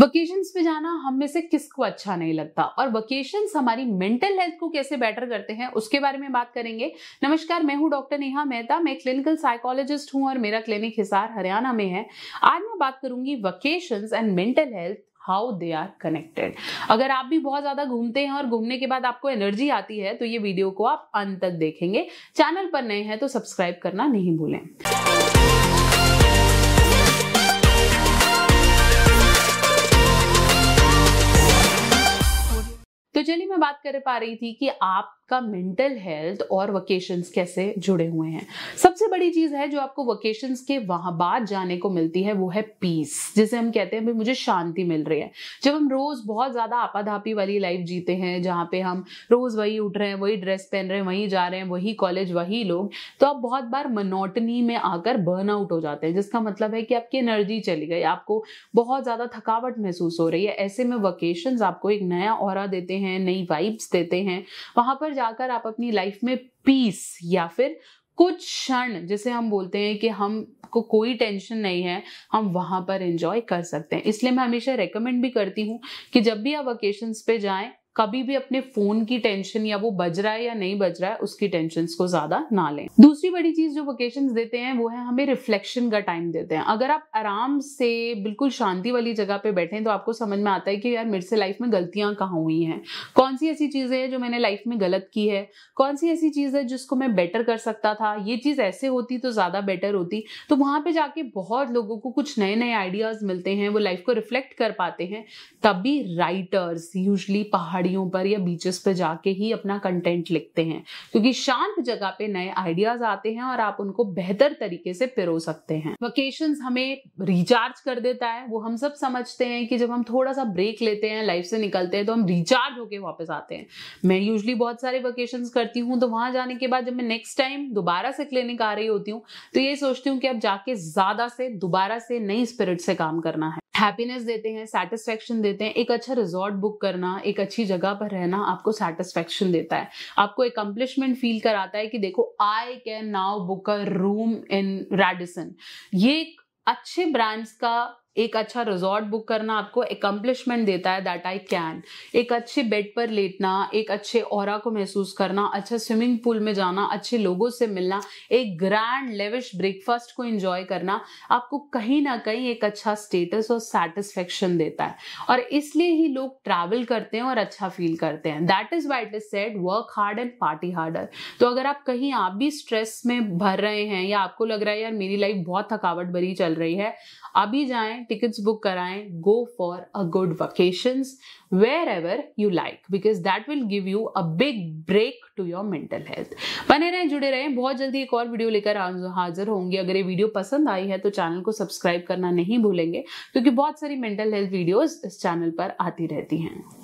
vacations पे जाना हम में से किसको अच्छा नहीं लगता और वकेशंस हमारी मेंटल हेल्थ को कैसे बेटर करते हैं उसके बारे में बात करेंगे नमस्कार मैं हूं डॉक्टर नेहा मेहता मैं क्लिनिकल साइकोलॉजिस्ट हूं और मेरा क्लिनिक हिसार हरियाणा में है आज मैं बात करूंगी vacations and mental health how they are connected अगर आप भी बहुत ज्यादा घूमते हैं और घूमने के बाद आपको एनर्जी आती है तो ये वीडियो को आप अंत तक देखेंगे चैनल पर नए हैं तो सब्सक्राइब करना नहीं भूलें तो चलिए मैं बात कर पा रही थी कि आप आपका मेंटल हेल्थ और वकेशंस कैसे जुड़े हुए हैं सबसे बड़ी चीज़ है जो आपको वकेशंस के वहां बाद जाने को मिलती है वो है पीस जिसे हम कहते हैं भाई मुझे शांति मिल रही है जब हम रोज़ बहुत ज़्यादा आपाधापी वाली लाइफ जीते हैं जहाँ पे हम रोज़ वही उठ रहे हैं वही ड्रेस पहन रहे हैं वही जा रहे हैं वही कॉलेज वही लोग तो आप बहुत बार मनोटनी में आकर बर्न आउट हो जाते हैं जिसका मतलब है कि आपकी एनर्जी चली गई आपको बहुत ज़्यादा थकावट महसूस हो रही है ऐसे में वकेशन आपको एक नया और देते हैं नई वाइब्स देते हैं वहां पर जाकर आप अपनी लाइफ में पीस या फिर कुछ क्षण जिसे हम बोलते हैं कि हम को कोई टेंशन नहीं है हम वहां पर एंजॉय कर सकते हैं इसलिए मैं हमेशा रेकमेंड भी करती हूँ कि जब भी आप वकेशन पे जाएं कभी भी अपने फोन की टेंशन या वो बज रहा है या नहीं बज रहा है उसकी टेंशन को ज्यादा ना लें दूसरी बड़ी चीज जो वोकेशन देते हैं वो है हमें रिफ्लेक्शन का टाइम देते हैं अगर आप आराम से बिल्कुल शांति वाली जगह पे बैठे तो आपको समझ में आता है कि यार मेरे से लाइफ में गलतियां कहाँ हुई हैं कौन सी ऐसी चीजें हैं जो मैंने लाइफ में गलत की है कौन सी ऐसी चीज है जिसको मैं बेटर कर सकता था ये चीज ऐसे होती तो ज्यादा बेटर होती तो वहां पे जाके बहुत लोगों को कुछ नए नए आइडियाज मिलते हैं वो लाइफ को रिफ्लेक्ट कर पाते हैं तभी राइटर्स यूजली पहाड़ी पहाड़ियों पर या बीचेस पर जाके ही अपना कंटेंट लिखते हैं क्योंकि शांत जगह पे नए आइडियाज आते हैं और आप उनको बेहतर तरीके से पिरो सकते हैं वकेशन हमें रिचार्ज कर देता है वो हम सब समझते हैं कि जब हम थोड़ा सा ब्रेक लेते हैं लाइफ से निकलते हैं तो हम रिचार्ज होके वापस आते हैं मैं यूजली बहुत सारे वकेशन करती हूँ तो वहां जाने के बाद जब मैं नेक्स्ट टाइम दोबारा से क्लिनिक आ रही होती हूँ तो ये सोचती हूँ कि अब जाके ज्यादा से दोबारा से नई स्पिरिट से काम करना है हैप्पीनेस देते हैं सेटिस्फेक्शन देते हैं एक अच्छा रिजॉर्ट बुक करना एक अच्छी जगह पर रहना आपको सेटिस्फेक्शन देता है आपको एकम्प्लिशमेंट फील कराता है कि देखो I can now book a room in Radisson ये अच्छे ब्रांड्स का एक अच्छा रिजॉर्ट बुक करना आपको एकम्प्लिशमेंट देता है दैट आई कैन एक अच्छे बेड पर लेटना एक अच्छे और को महसूस करना अच्छा स्विमिंग पूल में जाना अच्छे लोगों से मिलना एक ग्रैंड लेविश ब्रेकफास्ट को इंजॉय करना आपको कहीं ना कहीं एक अच्छा स्टेटस और सेटिस्फेक्शन देता है और इसलिए ही लोग ट्रैवल करते हैं और अच्छा फील करते हैं that is what is said work hard and party harder तो अगर आप कहीं आप भी स्ट्रेस में भर रहे हैं या आपको लग रहा है यार मेरी लाइफ बहुत थकावट भरी चल रही है अभी जाएं टिकट्स बुक कराएं go for a good vacation wherever you like because that will give you a big break to your mental health बने रहे जुड़े रहें बहुत जल्दी एक और वीडियो लेकर हाजिर होंगे अगर ये वीडियो पसंद आई है तो चैनल को सब्सक्राइब करना नहीं भूलेंगे क्योंकि बहुत सारी मेंटल हेल्थ वीडियोज इस चैनल पर आती रहती हैं